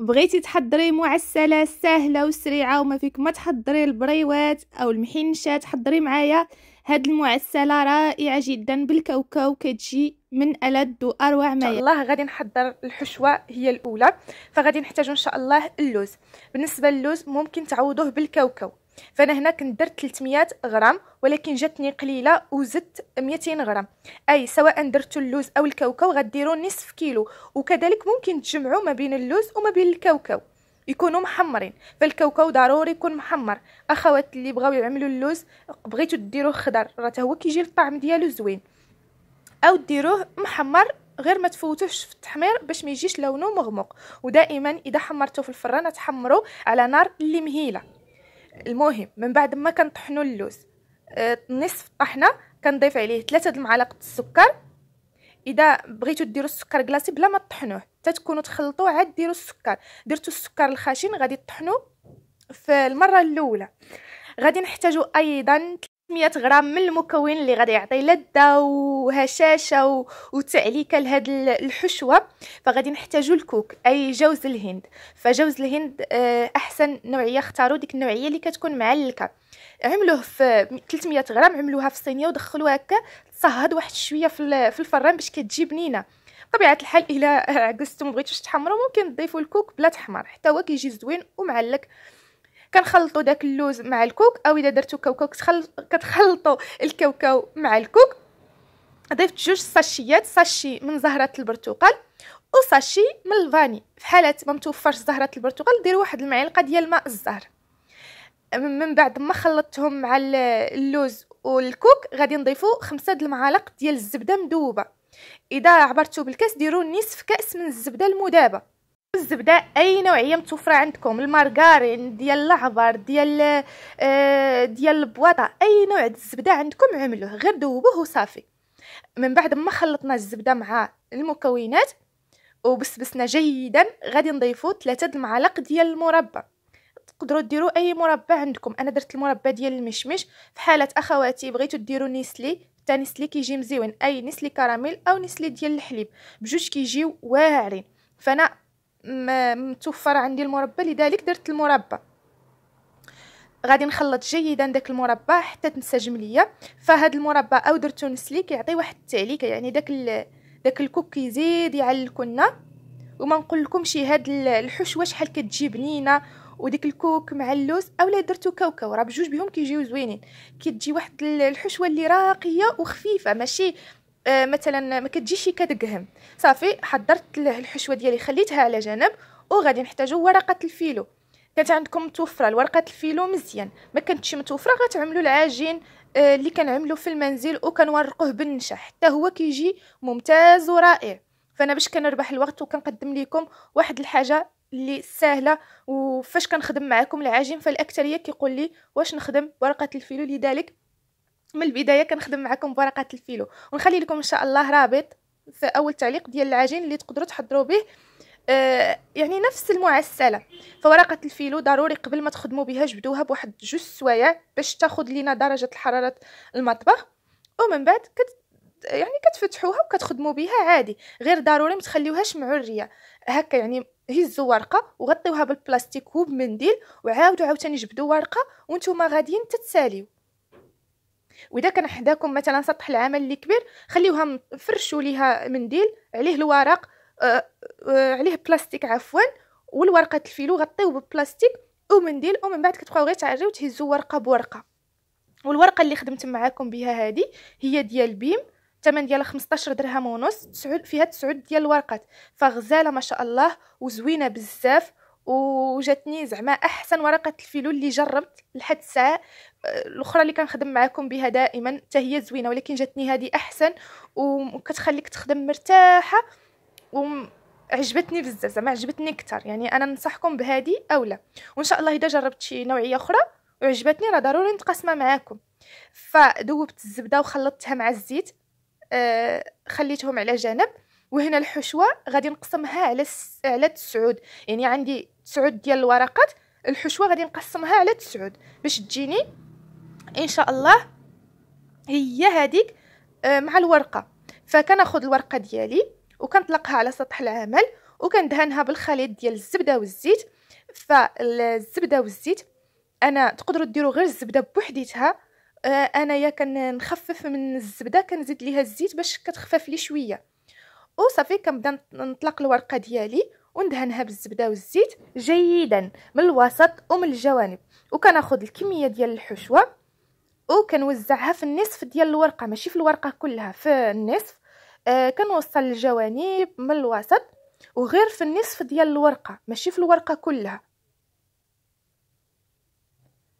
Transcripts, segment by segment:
بغيتي تحضري معسله سهله وسريعه وما فيك ما تحضري البريوات او المحنشات حضري معايا هاد المعسله رائعه جدا بالكاوكاو كتجي من ألد واروع ما ان شاء الله غادي نحضر الحشوه هي الاولى فغادي نحتاجو ان شاء الله اللوز بالنسبه للوز ممكن تعوضوه بالكاوكاو فانا هنا كنت درت 300 غرام ولكن جاتني قليله وزدت 200 غرام اي سواء درتو اللوز او الكاوكاو غديروا نصف كيلو وكذلك ممكن تجمعوا ما بين اللوز وما بين الكاوكاو يكونوا محمرين فالكاوكاو ضروري يكون محمر اخوات اللي بغاو يعملوا اللوز بغيتو ديروه خضر راه هو كيجي الطعم ديالو زوين او ديروه محمر غير ما تفوتوش في التحمير باش ما يجيش لونه مغمق ودائما اذا حمرتو في الفران تحمروا على نار اللي مهيله المهم من بعد ما كنطحنوا اللوز آه، نصف طحنه كنضيف عليه ثلاثة المعالق السكر اذا بغيتو ديروا السكر كلاصي بلا ما تطحنوه حتى تكونوا تخلطوه عاد ديروا السكر درتو السكر الخشن غادي تطحنوا في المره الاولى غادي نحتاجو ايضا مية غرام من المكون اللي غادي يعطي لذه وهشاشه وتعليكه لهاد الحشوه فغادي نحتاجوا الكوك اي جوز الهند فجوز الهند آه، احسن نوعيه اختاروا ديك النوعيه اللي كتكون معلكه عملوه في 300 غرام عملوها في الصينيه ودخلوها هكا تصهد واحد شويه في الفران باش كتجي بنينه طبيعه الحال الا عكستو بغيتوش تحمروا ممكن تضيفوا الكوك بلا تحمر حتى هو كيجي زوين ومعلك كنخلطوا داك اللوز مع الكوك او اذا درتو كاوكاو كتخلطوا الكاوكاو مع الكوك ضفت جوج ساشيات ساشي من زهره البرتقال وساشي من الفاني في حاله ما متوفرش زهره البرتقال ديروا واحد المعلقه ديال ماء الزهر من بعد ما خلطتهم مع اللوز والكوك غادي نضيفوا خمسة د المعالق ديال الزبده مذوبه اذا عبرتو بالكاس ديروا نصف كاس من الزبده المذابه الزبده اي نوعيه متوفره عندكم المارغارين ديال العبر ديال آه ديال البواطه اي نوع الزبده عندكم عملوه غير ذوبوه وصافي من بعد ما خلطنا الزبده مع المكونات وبسبسنا جيدا غادي نضيفو ثلاثة المعالق ديال المربى تقدروا ديروا اي مربى عندكم انا درت المربى ديال المشمش في حاله اخواتي بغيتو ديروا نيسلي حتى نيسلي كيجي مزيون اي نسلي كراميل او نسلي ديال الحليب بجوج كيجيو واعرين فانا متوفر عندي المربى لذلك درت المربى غادي نخلط جيدا داك المربى حتى تنسجم ليا فهاد المربى او درتو نسلي كيعطي واحد التعليكه يعني داك داك الكوك كيزيد يعلكنا وما نقول لكمش هاد الحشوه شحال كتجي بنينه وديك الكوك مع اللوز اولا درتو كاوكاو راه بجوج بهم كيجيو زوينين كتجي واحد الحشوه اللي راقيه وخفيفه ماشي آه، مثلا ما كتجيش كدقهم صافي حضرت الحشوه ديالي خليتها على جنب وغادي نحتاجو ورقه الفيلو كانت عندكم متوفره ورقه الفيلو مزيان ما كانتش متوفره غتعملوا العجين آه، اللي كنعملو في المنزل وكنورقوه بالنشا حتى هو كيجي ممتاز ورائع فانا باش كنربح الوقت وكنقدم لكم واحد الحاجه اللي سهله وفاش كنخدم معكم العجين فالاكثريه كيقول لي واش نخدم ورقه الفيلو لذلك من البدايه كنخدم معكم بورقه الفيلو ونخلي لكم ان شاء الله رابط في اول تعليق ديال العجين اللي تقدروا تحضروا به آه، يعني نفس المعسله فورقه الفيلو ضروري قبل ما تخدموا بها جبدوها بواحد جوج سوايع باش تاخذ لينا درجه الحراره المطبخ ومن بعد كت يعني كتفتحوها وكتخدموا بها عادي غير ضروري ما تخليوهاش معريه هكا يعني هزوا ورقه وغطيوها بالبلاستيك وبمنديل وعاودوا عاوتاني جبدوا ورقه وانتم غاديين تتساليو واذا كان حداكم مثلا سطح العمل اللي كبير خليوها فرشوا ليها منديل عليه الورق آه آه عليه بلاستيك عفوا والورقه الفيلو غطيو ببلاستيك ومنديل ومن بعد كتبقاو غير تعرجوا تهزوا ورقه بورقه والورقه اللي خدمت معاكم بها هذه هي ديال بيم الثمن ديالها 15 درهم ونص تسعود فيها تسعود ديال الورقات فغزاله ما شاء الله وزوينه بزاف وجاتني زعما احسن ورقه الفيلو اللي جربت لحد الساعه أه، الاخرى اللي كنخدم معاكم بها دائما حتى هي زوينه ولكن جاتني هذه احسن وكتخليك تخدم مرتاحه وعجبتني بزاف زعما عجبتني اكثر يعني انا ننصحكم بهذه اولا وان شاء الله اذا جربت شي نوعيه اخرى وعجبتني راه ضروري نتقاسمها معاكم فذوبت الزبده وخلطتها مع الزيت آه خليتهم على جنب وهنا الحشوه غادي نقسمها على س... على تسعود يعني عندي تسعود ديال الورقات الحشوه غادي نقسمها على تسعود باش تجيني ان شاء الله هي هذيك آه، مع الورقه فكناخد الورقه ديالي وكنطلقها على سطح العمل وكندهنها بالخليط ديال الزبده والزيت فالزبده والزيت انا تقدروا ديروا غير الزبده بوحديتها آه، انايا كنخفف من الزبده كنزيد ليها الزيت باش كتخفف لي شويه وصافي كنبدا نطلق الورقه ديالي وندهنها بالزبده والزيت جيدا من الوسط ومن الجوانب وكناخذ الكميه ديال الحشوه وكنوزعها في النصف ديال الورقه ماشي في الورقه كلها في النصف آه كنوصل الجوانب من الوسط وغير في النصف ديال الورقه ماشي في الورقه كلها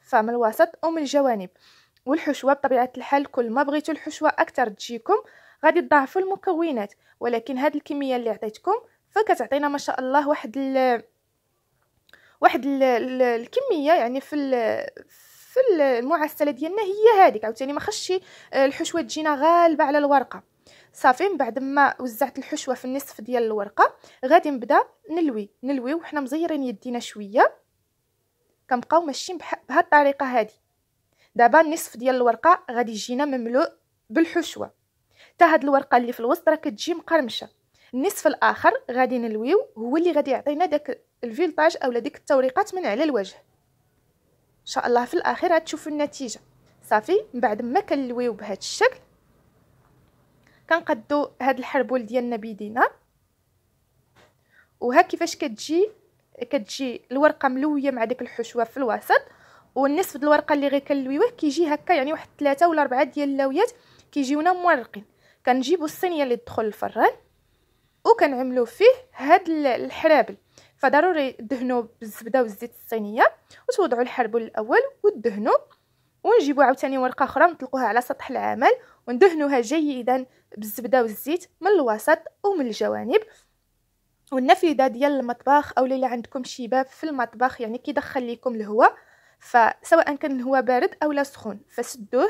فمن الوسط ومن الجوانب والحشوه بطبيعه الحال كل ما بغيتو الحشوه اكثر تجيكم غادي تضاعفوا المكونات ولكن هاد الكميه اللي عطيتكم فكتعطينا ما شاء الله واحد الـ واحد الـ الـ الكميه يعني في الـ في المعسله ديالنا هي هذيك عاوتاني ما خصش آه، الحشوه تجينا غالبه على الورقه صافي من بعد ما وزعت الحشوه في النصف ديال الورقه غادي نبدا نلوي نلوي وحنا مزيرين يدينا شويه كنبقاو ماشيين بهاد الطريقه هذه دابا النصف ديال الورقه غادي يجينا مملوء بالحشوه حتى هاد الورقه اللي في الوسط راه كتجي مقرمشه النصف الاخر غادي نلويو هو اللي غادي يعطينا داك الفيلطاج اولا ديك التوريقات من على الوجه ان شاء الله في الاخير غتشوفوا النتيجه صافي من بعد ما كنلويو بهذا الشكل كنقدو هاد الحربول ديالنا بيدينا وها كيفاش كتجي كتجي الورقه ملويه مع ديك الحشوه في الوسط والنصف د الورقه اللي غير كنلويوه كيجي هكا يعني واحد ثلاثة ولا أربعة ديال اللاويات كيجيونا مورقين كنجيبوا الصينيه اللي تدخل الفران وكنعملوا فيه هاد الحرابل فضروري دهنوا بالزبده والزيت الصينيه وتوضعوا الحربل الاول ودهنوا ونجيبوا عاوتاني ورقه اخرى ونطلقوها على سطح العمل وندهنوها جيدا بالزبده والزيت من الوسط ومن الجوانب والنافذه ديال المطبخ اولا الا عندكم شي باب في المطبخ يعني كيدخل لكم الهواء فسواء كان الهواء بارد اولا سخون فسدوه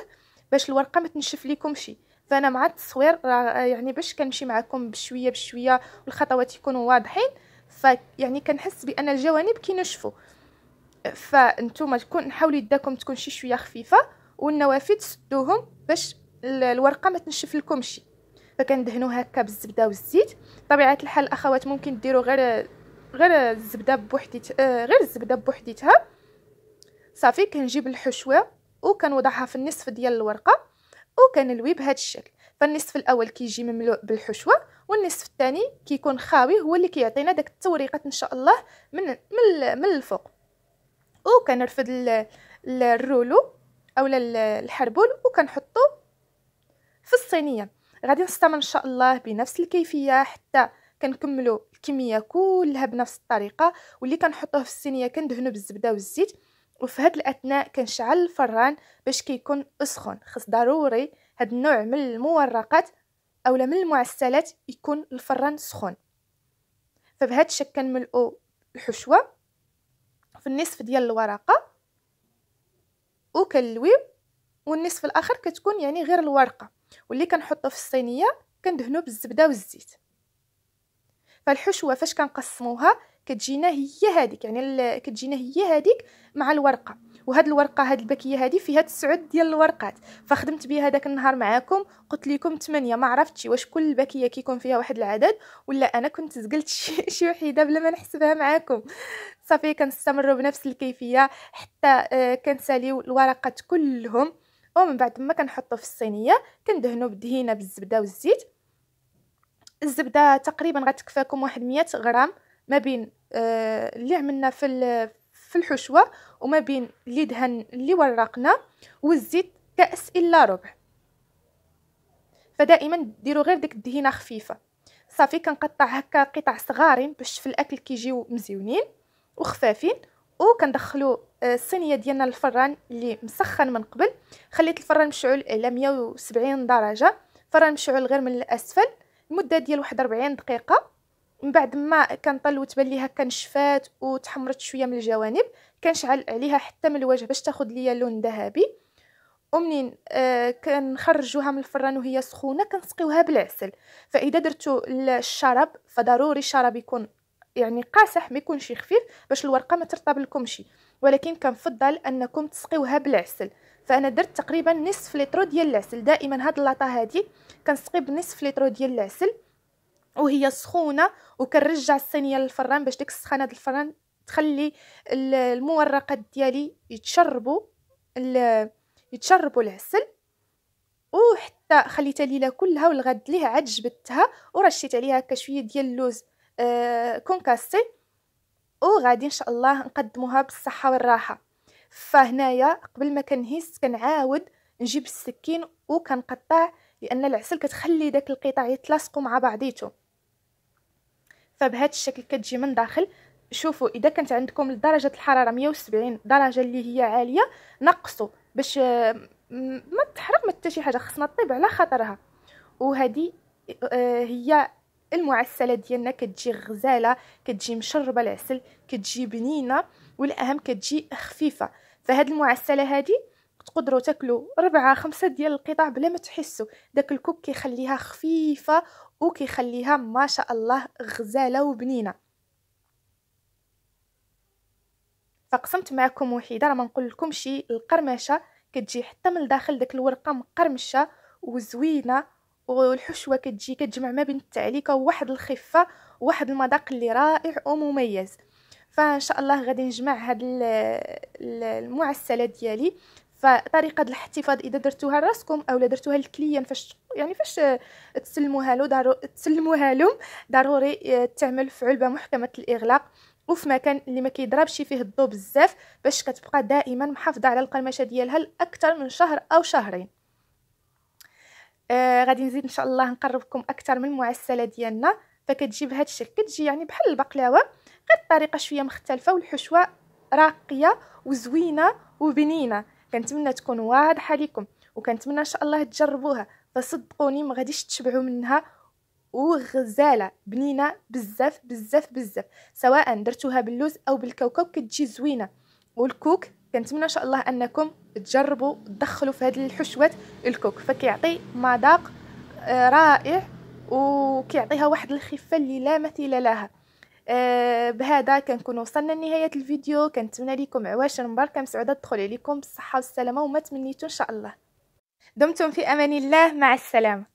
باش الورقه ما تنشف لكم شي فانا مع التصوير آه، يعني باش كنمشي معكم بشويه بشويه والخطوات يكونوا واضحين ف يعني كنحس بان الجوانب كينشفوا فانتم تكون حاولوا يداكم تكون شي شويه خفيفه والنوافذ سدوهم باش الورقه ما تنشف لكمش فكندهنو هكا بالزبده والزيت طبيعه الحال الاخوات ممكن ديروا غير غير الزبده بوحديتها آه، غير الزبده بوحديتها صافي كنجيب الحشوه وكنوضعها في النصف ديال الورقه وكان الويب بهذا الشكل فالنصف الاول كيجي مملوء بالحشوه والنصف الثاني كيكون خاوي هو اللي كيعطينا داك التوريقات ان شاء الله من من, من الفوق وكنرفد الرولو اولا الحربول وكنحطو في الصينيه غادي نستمر ان شاء الله بنفس الكيفيه حتى كنكملوا الكميه كلها بنفس الطريقه واللي كنحطوه في الصينيه كندهنو بالزبده والزيت وفي هاد الاثناء كنشعل الفران باش كيكون اسخن خص ضروري هاد النوع من المورقات اولا من المعسلات يكون الفران سخون فبهاد الشكل كنملؤوا الحشوه في النصف ديال الورقه وكنلويو والنصف الاخر كتكون يعني غير الورقه واللي كنحطو في الصينيه كندهنو بالزبده والزيت فالحشوه فاش كنقسموها كتجينا هي هذيك يعني كتجينا هي هذيك مع الورقه وهاد الورقه هاد الباكيه هادي فيها تسعود ديال الورقات فخدمت بها داك النهار معاكم قلت لكم 8 ما عرفتش واش كل باكيه كيكون فيها واحد العدد ولا انا كنت زقلت شي, شي وحيده بلا ما نحسبها معاكم صافي كنستمروا بنفس الكيفيه حتى آه، كنساليو الورقات كلهم ومن بعد ما كنحطو في الصينيه كندهنو بالدهينه بالزبده والزيت الزبده تقريبا غتكفاكم واحد 100 غرام ما بين آه، اللي عملنا في في الحشوه وما بين اللي دهن اللي ورقنا والزيت كاس الا ربع فدائما ديروا غير ديك الدهينه خفيفه صافي كنقطع هكا قطع صغارين باش في الاكل كيجيو مزيونين وخفافين وكندخلو آه، الصينيه ديالنا للفران اللي مسخن من قبل خليت الفران مشعول على 170 درجه فران مشعول غير من الاسفل المده ديال 41 دقيقه من بعد ما كنطل وتبان ليها كنشفات وتحمرت شويه من الجوانب كنشعل عليها حتى من الوجه باش تاخد ليا لون ذهبي ومنين آه كنخرجوها من الفران وهي سخونه كنسقيوها بالعسل فاذا درتو الشراب فضروري الشراب يكون يعني قاسح ما يكونش خفيف باش الورقه ما ترطب لكمش ولكن كنفضل انكم تسقيوها بالعسل فانا درت تقريبا نصف لتر ديال العسل دائما هاد اللاطه هادي كنسقي بنصف لتر ديال العسل وهي سخونه وكنرجع الصينيه للفران باش ديك السخانه ديال الفران تخلي المورقات ديالي يتشربوا يتشربوا العسل وحتى خليتها ليله كلها والغد ليه عاد جبدتها ورشيت عليها هكا شويه ديال اللوز آه كونكاسي وغادي ان شاء الله نقدموها بالصحه والراحه فهنايا قبل ما كنهز كنعاود نجيب السكين وكنقطع لان العسل كتخلي داك القطع يتلاصقوا مع بعضيتهم فبهذا الشكل كتجي من داخل شوفوا اذا كانت عندكم درجه الحراره 170 درجه اللي هي عاليه نقصوا باش آه، ما تحرق ما حتى شي حاجه خصنا طيب على خاطرها وهذه آه، هي المعسله ديالنا كتجي غزاله كتجي مشربه العسل كتجي بنينه والاهم كتجي خفيفه فهاد المعسله هذه تقدروا تاكلوا ربعة خمسة ديال القطع بلا ما تحسوا داك الكوك كيخليها خفيفة وكيخليها ما شاء الله غزالة وبنينة فقسمت معكم وحيده راه ما نقول شي القرمشه كتجي حتى من الداخل داك الورقه مقرمشه وزوينه والحشوه كتجي كتجمع ما بين التعليكه وواحد الخفه وواحد المذاق اللي رائع ومميز فان شاء الله غادي نجمع هاد المعسله ديالي فطريقه الاحتفاظ اذا درتوها لراسكم اولا درتوها للكليان فاش يعني فاش تسلموها له دارو تسلموها لهم ضروري آه، تعمل في علبه محكمه الاغلاق وفي مكان اللي ما كيضربش فيه الضوء بزاف باش كتبقى دائما محافظه على القماشه ديالها لاكثر من شهر او شهرين آه غادي نزيد ان شاء الله نقربكم اكثر من المعسله ديالنا فكتجي بهذا الشكل كتجي يعني بحال البقلاوه غير الطريقه شويه مختلفه والحشوه راقيه وزوينه وبنينه كنتمنى تكون واضحه لكم وكنتمنى ان شاء الله تجربوها فصدقوني ما غاديش تشبعوا منها وغزاله بنينه بزاف بزاف بزاف سواء درتوها باللوز او بالكاوكاو كتجي زوينه والكوك كنتمنى ان شاء الله انكم تجربوا تدخلوا في هذه الحشوات الكوك فكيعطي مذاق آه، رائع وكيعطيها واحد الخفه اللي لا مثيل لها آه بهذا كنكون وصلنا لنهايه الفيديو كنتمنى لكم عواشر مباركه مسعوده تدخل عليكم بالصحه والسلامه وما تمنيتو ان شاء الله دمتم في امان الله مع السلامه